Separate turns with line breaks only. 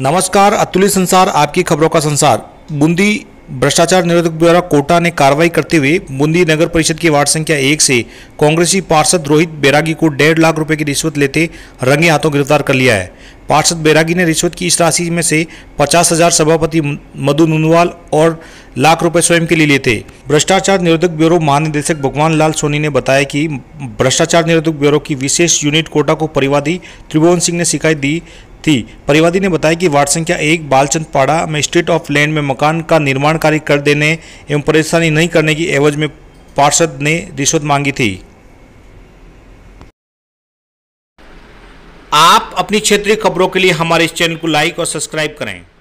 नमस्कार अतुली संसार आपकी खबरों का संसार बूंदी भ्रष्टाचार निरोधक ब्यूरो कोटा ने कार्रवाई करते हुए बूंदी नगर परिषद की वार्ड संख्या एक से कांग्रेसी पार्षद रोहित बैरागी को डेढ़ लाख रुपए की रिश्वत लेते रंगे हाथों गिरफ्तार कर लिया है पार्षद बैरागी ने रिश्वत की इस राशि में से पचास हजार सभापति मधु नुनवाल और लाख रुपए स्वयं के लिए लिए थे भ्रष्टाचार निरोधक ब्यूरो महानिदेशक भगवान लाल सोनी ने बताया कि भ्रष्टाचार निरोधक ब्यूरो की विशेष यूनिट कोटा को परिवादी त्रिभुवन सिंह ने शिकायत दी थी परिवादी ने बताया कि वार्ड संख्या एक बालचंद पाड़ा में स्टेट ऑफ लैंड में मकान का निर्माण कार्य कर देने एवं परेशानी नहीं करने की एवज में पार्षद ने रिश्वत मांगी थी
आप अपनी क्षेत्रीय खबरों के लिए हमारे इस चैनल को लाइक और सब्सक्राइब करें